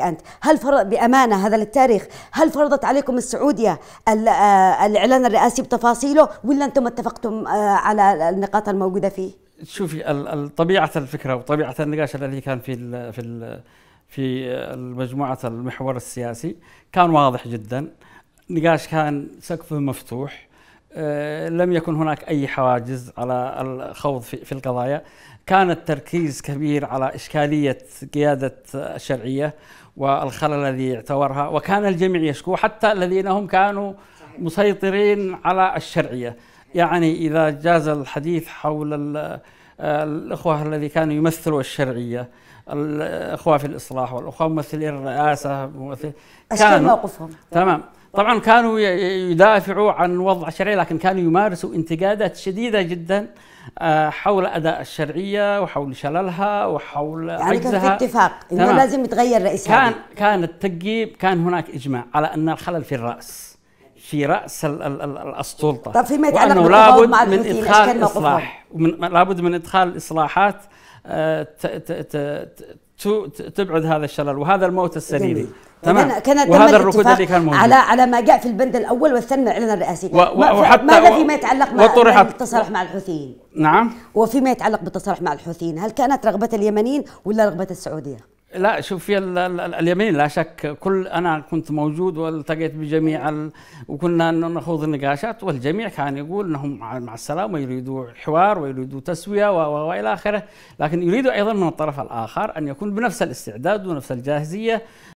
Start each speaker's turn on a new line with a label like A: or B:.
A: أنت هل فرض بأمانة هذا للتاريخ هل فرضت عليكم السعودية آه، الإعلان الرئاسي بتفاصيله ولا أنتم اتفقتم آه، على النقاط الموجودة فيه؟
B: شوفي طبيعة الفكرة وطبيعة النقاش الذي كان في الـ في الـ في مجموعة المحور السياسي كان واضح جدا نقاش كان سقفه مفتوح آه، لم يكن هناك أي حواجز على الخوض في القضايا كان التركيز كبير على إشكالية قيادة الشرعية والخلل الذي اعتبرها وكان الجميع يشكو حتى الذين هم كانوا مسيطرين على الشرعية يعني إذا جاز الحديث حول الإخوة الذي كانوا يمثلوا الشرعية الإخوة في الإصلاح والإخوة ممثلين الرئاسة ممثل كانوا موقفهم تمام طبعا كانوا يدافعوا عن وضع شرعي لكن كانوا يمارسوا انتقادات شديدة جدا آه، حول أداء الشرعية وحول شللها وحول يعني عجزها يعني كان في اتفاق إنه لازم يتغير رئيسها كان كان التقييم كان هناك إجماع على أن الخلل في الرأس في راس السلطه طب فيما يتعلق لابد مع من ادخال اصلاح ومن لابد من ادخال اصلاحات آه، تبعد هذا الشلل وهذا الموت السليمي تمام كان وهذا الركود اللي كان موجود على
A: على ما جاء في البند الاول والثاني الاعلان الرئاسي وحتى ماذا فيما يتعلق مع التصالح مع الحوثيين نعم وفيما يتعلق بالتصالح مع الحوثيين هل كانت رغبه اليمنيين ولا رغبه السعوديه
B: لا شوف في اليمين لا شك كل انا كنت موجود والتقيت بجميع ال... وكنا نخوض النقاشات والجميع كان يقول انهم مع السلام ويريدوا حوار ويريدوا تسويه و... والى اخره، لكن يريدوا ايضا من الطرف الاخر ان يكون بنفس الاستعداد ونفس الجاهزيه